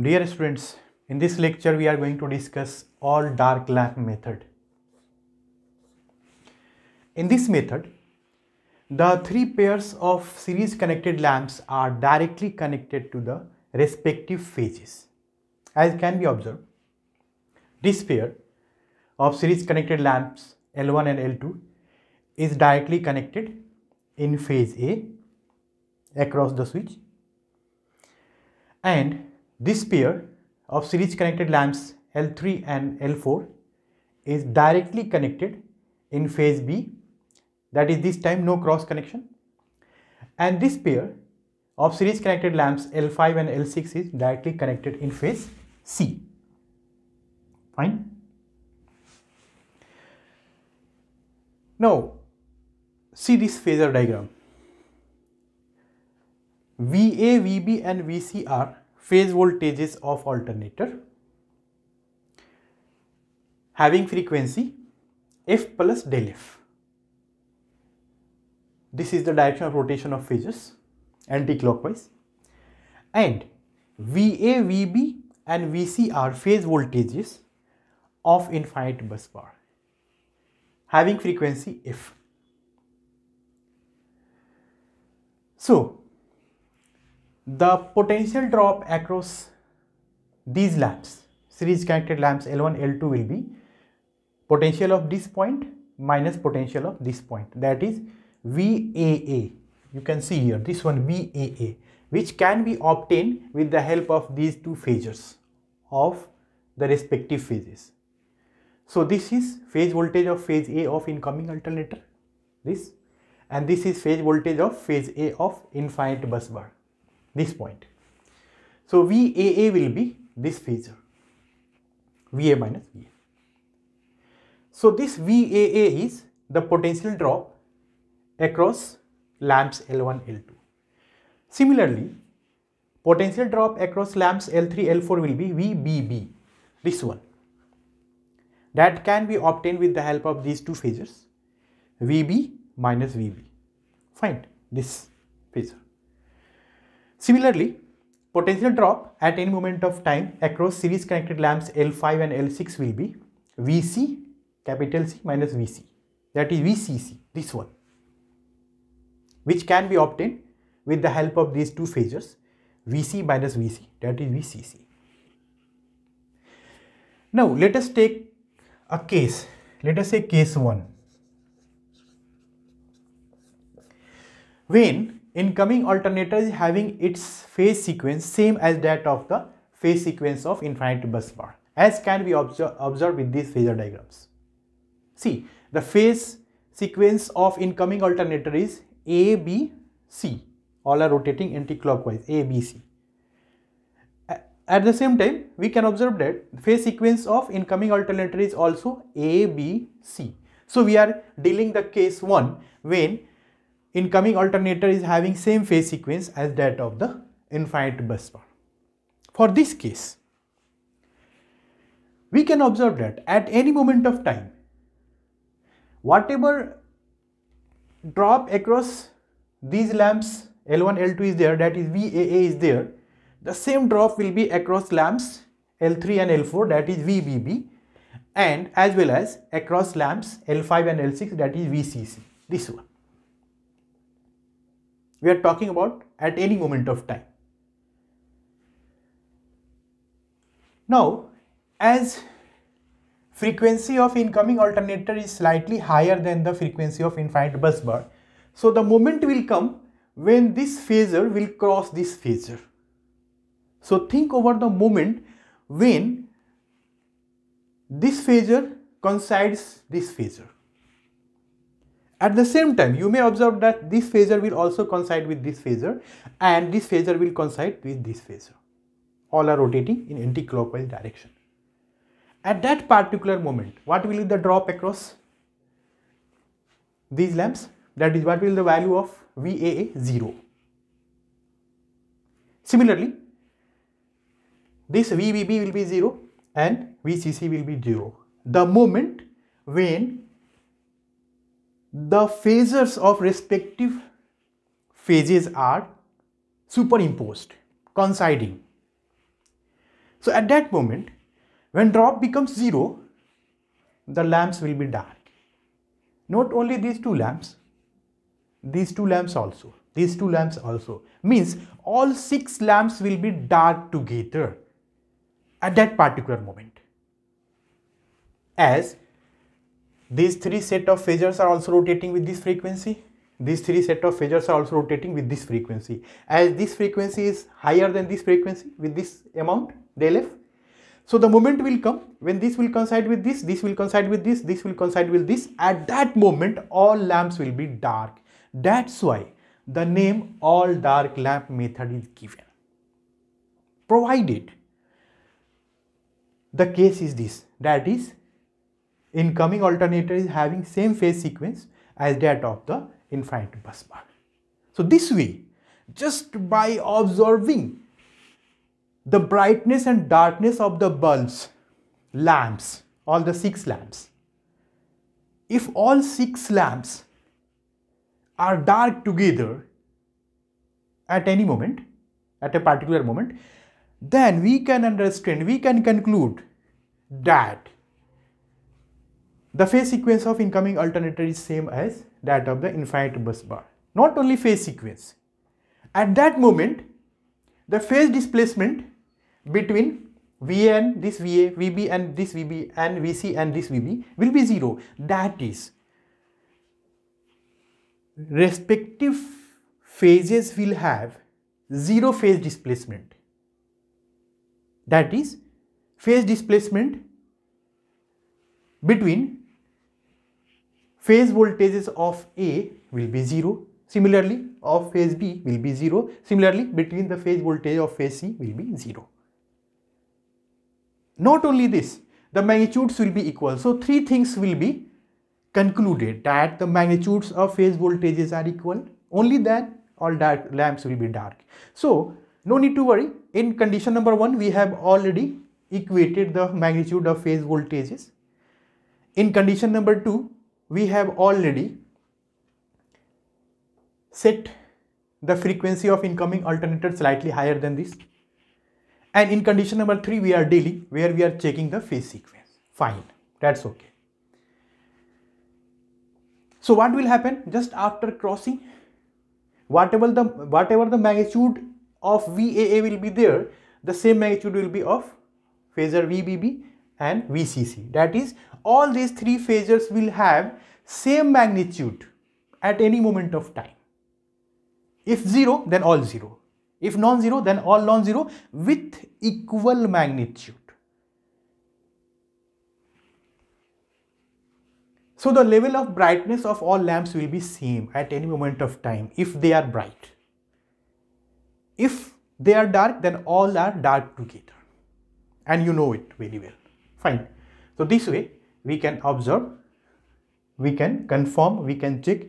Dear students, in this lecture we are going to discuss all dark lamp method. In this method, the three pairs of series connected lamps are directly connected to the respective phases. As can be observed, this pair of series connected lamps L1 and L2 is directly connected in phase A across the switch and this pair of series connected lamps L3 and L4 is directly connected in phase B that is this time no cross connection and this pair of series connected lamps L5 and L6 is directly connected in phase C. Fine. Now see this phasor diagram. VA, VB and VC are phase voltages of alternator having frequency f plus del f. This is the direction of rotation of phases anti-clockwise and VA, VB and VC are phase voltages of infinite bus bar having frequency f. So the potential drop across these lamps, series connected lamps L1, L2 will be potential of this point minus potential of this point that is VAA. You can see here this one VAA which can be obtained with the help of these two phasors of the respective phases. So this is phase voltage of phase A of incoming alternator this and this is phase voltage of phase A of infinite bus bar this point. So VAA will be this phasor, VA minus VA. So this VAA is the potential drop across lamps L1, L2. Similarly, potential drop across lamps L3, L4 will be VBB, this one. That can be obtained with the help of these two phasors, VB minus VB. Find this phasor. Similarly, potential drop at any moment of time across series connected lamps L5 and L6 will be VC capital C minus VC that is VCC this one which can be obtained with the help of these two phasors VC minus VC that is VCC. Now let us take a case let us say case 1 when Incoming alternator is having its phase sequence same as that of the phase sequence of infinite busbar as can be observed with these phasor diagrams. See, the phase sequence of incoming alternator is A, B, C. All are rotating anti-clockwise, A, B, C. At the same time, we can observe that phase sequence of incoming alternator is also A, B, C. So we are dealing the case 1 when incoming alternator is having same phase sequence as that of the infinite bus bar. For this case, we can observe that at any moment of time, whatever drop across these lamps L1, L2 is there, that is VAA is there, the same drop will be across lamps L3 and L4 that is VBB and as well as across lamps L5 and L6 that is VCC, this one we are talking about at any moment of time. Now, as frequency of incoming alternator is slightly higher than the frequency of infinite busbar, so the moment will come when this phaser will cross this phaser. So think over the moment when this phaser coincides this phaser. At the same time, you may observe that this phasor will also coincide with this phasor and this phasor will coincide with this phasor. All are rotating in anticlockwise direction. At that particular moment, what will be the drop across these lamps? That is what will be the value of VAA 0. Similarly, this VBB will be 0 and VCC will be 0. The moment when the phases of respective phases are superimposed, coinciding. So at that moment, when drop becomes zero, the lamps will be dark. Not only these two lamps, these two lamps also, these two lamps also. Means all six lamps will be dark together at that particular moment. As these three set of phasors are also rotating with this frequency. These three set of phasors are also rotating with this frequency. As this frequency is higher than this frequency with this amount del f. So the moment will come when this will coincide with this, this will coincide with this, this will coincide with this. At that moment all lamps will be dark. That's why the name all dark lamp method is given. Provided the case is this that is Incoming alternator is having same phase sequence as that of the infinite bus bar. So this way, just by observing the brightness and darkness of the bulbs, lamps, all the six lamps, if all six lamps are dark together at any moment, at a particular moment, then we can understand, we can conclude that the phase sequence of incoming alternator is same as that of the infinite bus bar. Not only phase sequence. At that moment, the phase displacement between VN, this VA, VB and this VB and VC and this VB will be 0. That is, respective phases will have 0 phase displacement. That is, phase displacement between phase voltages of A will be 0. Similarly, of phase B will be 0. Similarly, between the phase voltage of phase C will be 0. Not only this, the magnitudes will be equal. So, three things will be concluded that the magnitudes of phase voltages are equal. Only then all dark lamps will be dark. So, no need to worry. In condition number 1, we have already equated the magnitude of phase voltages. In condition number 2, we have already set the frequency of incoming alternator slightly higher than this and in condition number 3 we are dealing where we are checking the phase sequence fine that's okay so what will happen just after crossing whatever the whatever the magnitude of VAA will be there the same magnitude will be of phasor VBB and VCC. That is all these three phasors will have same magnitude at any moment of time. If 0 then all 0. If non-zero then all non-zero with equal magnitude. So the level of brightness of all lamps will be same at any moment of time if they are bright. If they are dark then all are dark together and you know it very well fine so this way we can observe we can confirm we can check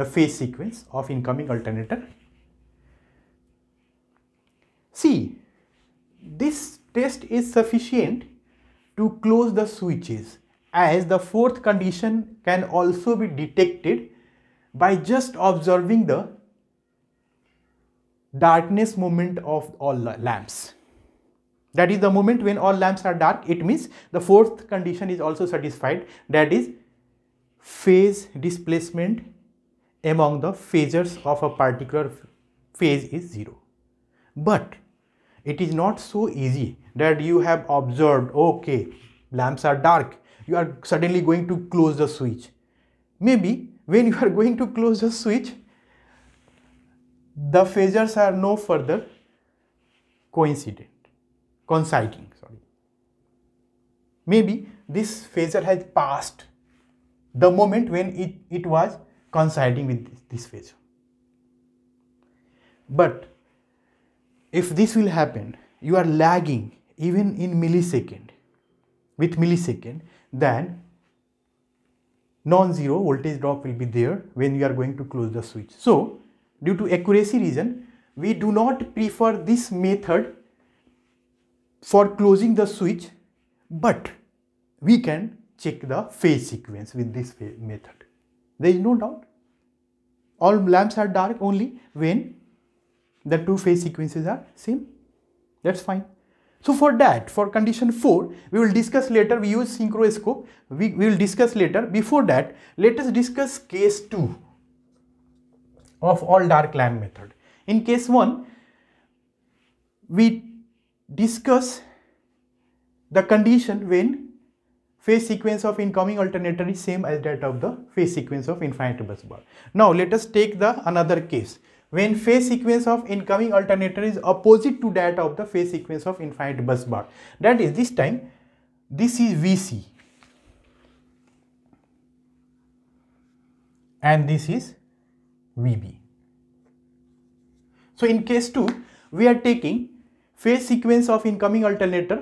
the phase sequence of incoming alternator see this test is sufficient to close the switches as the fourth condition can also be detected by just observing the darkness moment of all lamps. That is the moment when all lamps are dark. It means the fourth condition is also satisfied. That is phase displacement among the phasors of a particular phase is zero. But it is not so easy that you have observed, okay, lamps are dark. You are suddenly going to close the switch. Maybe when you are going to close the switch, the phasors are no further coincident coinciding sorry maybe this phaser has passed the moment when it, it was coinciding with this, this phase. But if this will happen, you are lagging even in millisecond, with millisecond, then non-zero voltage drop will be there when you are going to close the switch. So, due to accuracy reason, we do not prefer this method for closing the switch but we can check the phase sequence with this method. There is no doubt. All lamps are dark only when the two phase sequences are same. That's fine. So for that, for condition 4, we will discuss later, we use synchroscope, we, we will discuss later. Before that, let us discuss case 2 of all dark lamp method. In case 1, we discuss the condition when phase sequence of incoming alternator is same as that of the phase sequence of infinite bus bar. Now let us take the another case when phase sequence of incoming alternator is opposite to that of the phase sequence of infinite bus bar. That is this time this is VC and this is VB. So in case 2 we are taking phase sequence of incoming alternator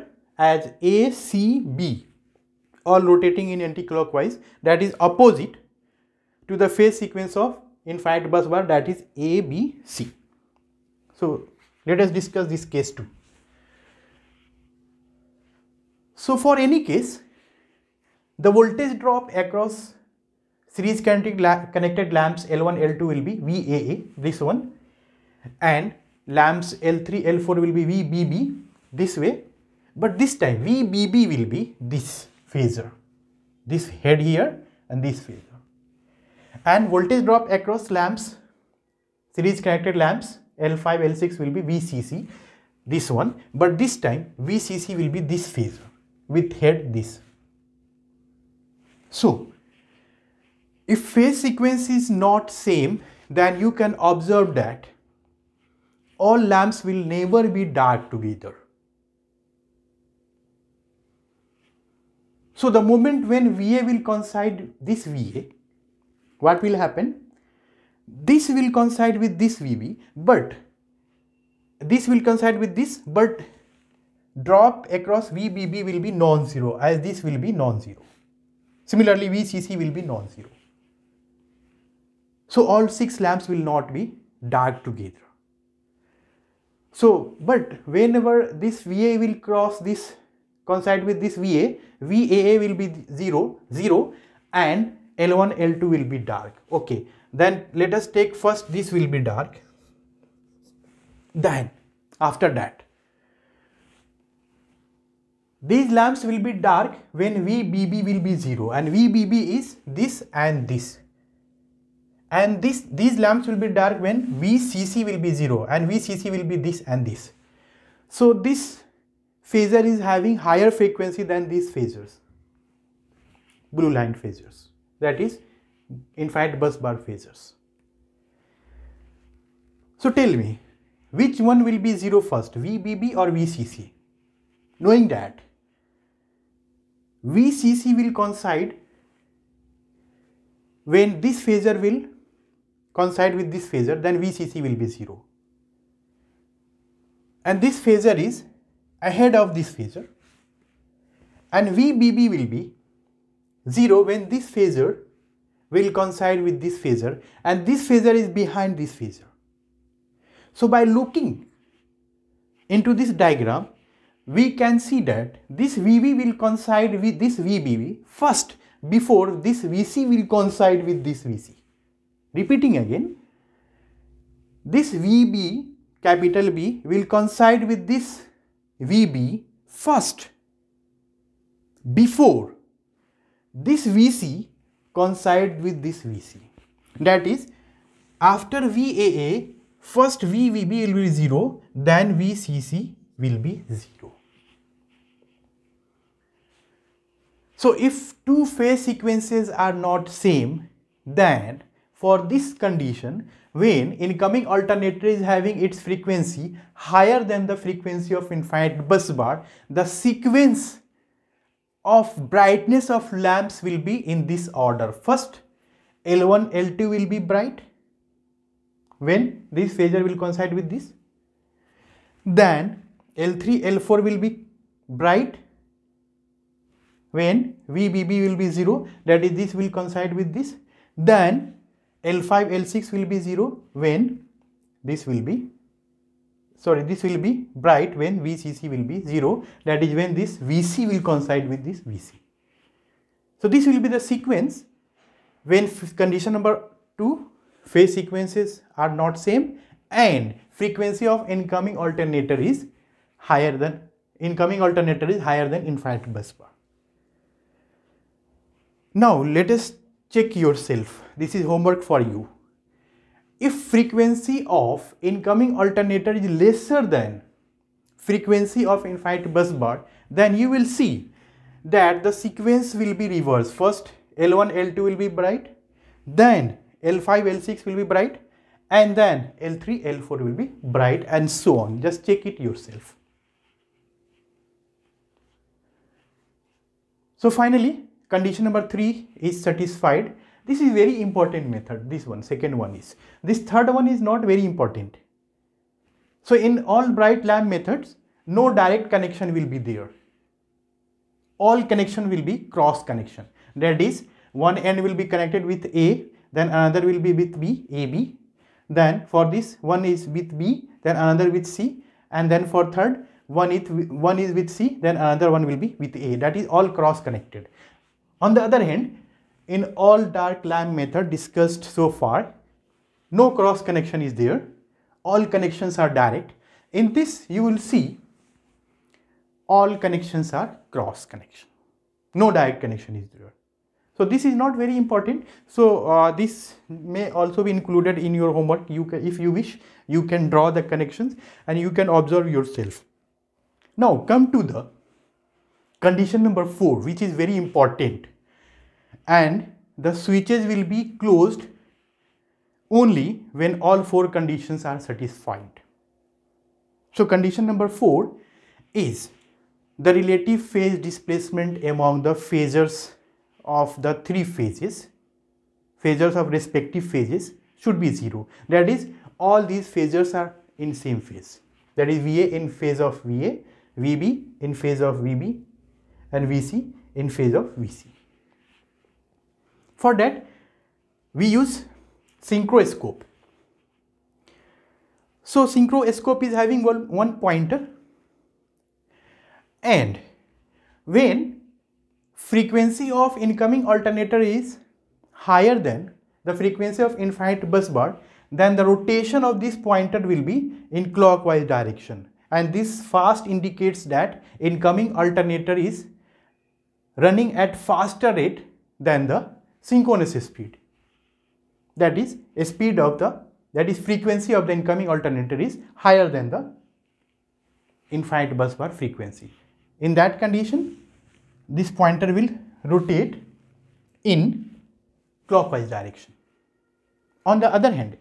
as ACB all rotating in anticlockwise that is opposite to the phase sequence of infinite bus bar that is ABC. So let us discuss this case too. So for any case, the voltage drop across series connected, connected lamps L1, L2 will be VAA, this one and lamps L3, L4 will be VBB this way. But this time VBB will be this phasor, this head here and this phasor. And voltage drop across lamps, series connected lamps L5, L6 will be VCC, this one. But this time VCC will be this phasor with head this. So, if phase sequence is not same, then you can observe that all lamps will never be dark together. So the moment when VA will coincide this VA, what will happen? This will coincide with this VB, but this will coincide with this, but drop across VBB will be non-zero as this will be non-zero. Similarly, VCC will be non-zero. So all six lamps will not be dark together. So, but whenever this VA will cross this, coincide with this VA, VAA will be 0, 0 and L1, L2 will be dark. Okay, then let us take first this will be dark. Then after that, these lamps will be dark when VBB will be 0 and VBB is this and this and this these lamps will be dark when VCC will be 0 and VCC will be this and this. So this phaser is having higher frequency than these phasers, blue line phasers that is in fact bus bar phasers. So tell me which one will be 0 first VBB or VCC knowing that VCC will coincide when this phaser will coincide with this phasor then VCC will be 0. And this phasor is ahead of this phasor and VBB will be 0 when this phasor will coincide with this phasor and this phasor is behind this phasor. So by looking into this diagram, we can see that this VB will coincide with this VBB first before this VC will coincide with this VC. Repeating again, this VB capital B will coincide with this VB first before this VC coincide with this VC. That is after VAA first VVB will be 0 then VCC will be 0. So if two phase sequences are not same then for this condition when incoming alternator is having its frequency higher than the frequency of infinite bus bar, the sequence of brightness of lamps will be in this order. First, L1, L2 will be bright when this phasor will coincide with this. Then L3, L4 will be bright when VBB will be 0 that is this will coincide with this. Then L5, L6 will be 0 when this will be sorry this will be bright when VCC will be 0 that is when this VC will coincide with this VC. So this will be the sequence when condition number 2 phase sequences are not same and frequency of incoming alternator is higher than incoming alternator is higher than infinite busbar. Now let us check yourself. This is homework for you. If frequency of incoming alternator is lesser than frequency of infinite busbar, then you will see that the sequence will be reversed. First L1, L2 will be bright, then L5, L6 will be bright, and then L3, L4 will be bright and so on. Just check it yourself. So finally, condition number three is satisfied this is very important method this one second one is this third one is not very important so in all bright lamp methods no direct connection will be there all connection will be cross connection that is one end will be connected with a then another will be with b ab then for this one is with b then another with c and then for third one is one is with c then another one will be with a that is all cross connected on the other hand, in all dark lamp method discussed so far, no cross connection is there. All connections are direct. In this, you will see all connections are cross connection. No direct connection is there. So this is not very important. So uh, this may also be included in your homework. You can, if you wish, you can draw the connections and you can observe yourself. Now come to the condition number 4 which is very important and the switches will be closed only when all four conditions are satisfied. So condition number 4 is the relative phase displacement among the phasors of the three phases, phasors of respective phases should be 0. That is all these phasors are in same phase. That is VA in phase of VA, VB in phase of VB and VC in phase of VC. For that, we use synchroscope. So synchroscope is having one, one pointer and when frequency of incoming alternator is higher than the frequency of infinite bus bar then the rotation of this pointer will be in clockwise direction and this fast indicates that incoming alternator is running at faster rate than the synchronous speed. That is a speed of the that is frequency of the incoming alternator is higher than the infinite bus bar frequency. In that condition, this pointer will rotate in clockwise direction. On the other hand,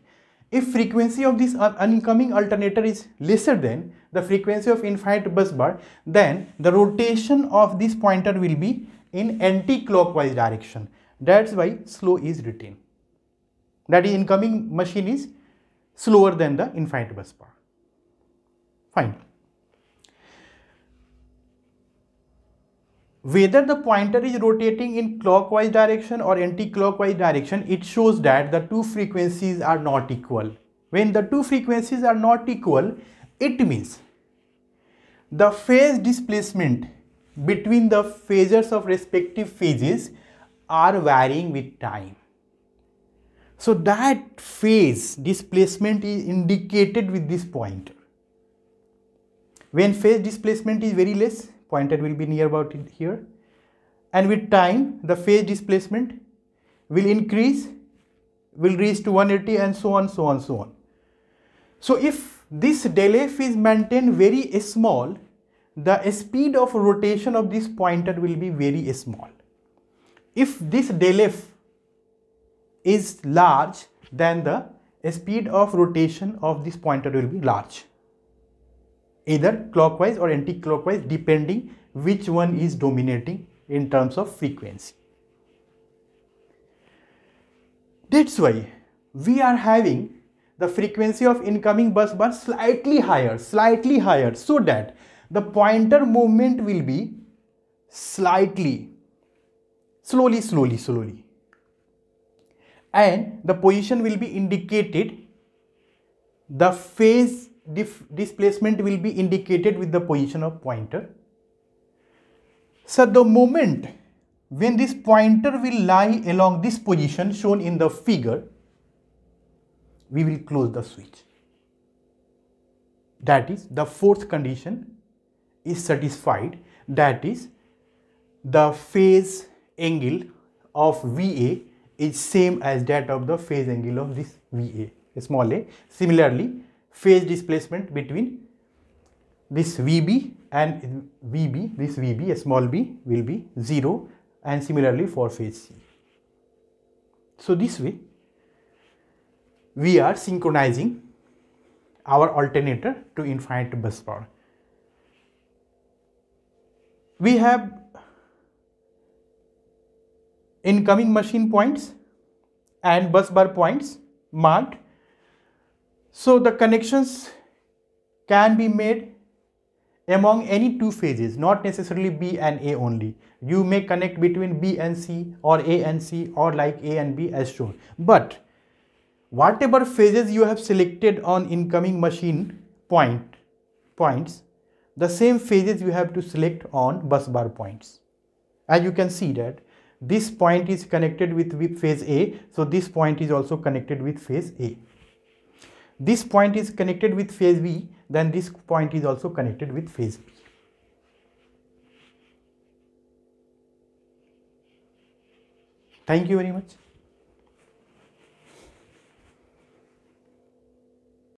if frequency of this incoming alternator is lesser than the frequency of infinite bus bar, then the rotation of this pointer will be in anti-clockwise direction. That's why slow is written. That is incoming machine is slower than the infinite bus bar. Fine. whether the pointer is rotating in clockwise direction or anti-clockwise direction, it shows that the two frequencies are not equal. When the two frequencies are not equal, it means the phase displacement between the phases of respective phases are varying with time. So that phase displacement is indicated with this pointer. When phase displacement is very less, Pointer will be near about here and with time the phase displacement will increase will reach to 180 and so on so on so on so if this delay is maintained very small the speed of rotation of this pointer will be very small if this delay is large then the speed of rotation of this pointer will be large either clockwise or anti-clockwise depending which one is dominating in terms of frequency. That's why we are having the frequency of incoming bus bar slightly higher, slightly higher so that the pointer movement will be slightly, slowly, slowly, slowly. And the position will be indicated the phase displacement will be indicated with the position of pointer. So the moment when this pointer will lie along this position shown in the figure, we will close the switch. That is the fourth condition is satisfied that is the phase angle of VA is same as that of the phase angle of this VA small a. Similarly, phase displacement between this VB and VB, this VB, a small b will be 0 and similarly for phase C. So, this way we are synchronizing our alternator to infinite bus bar. We have incoming machine points and bus bar points marked so the connections can be made among any two phases, not necessarily B and A only. You may connect between B and C or A and C or like A and B as shown. But whatever phases you have selected on incoming machine point points, the same phases you have to select on bus bar points. As you can see that this point is connected with, with phase A, so this point is also connected with phase A this point is connected with phase B, then this point is also connected with phase B. Thank you very much.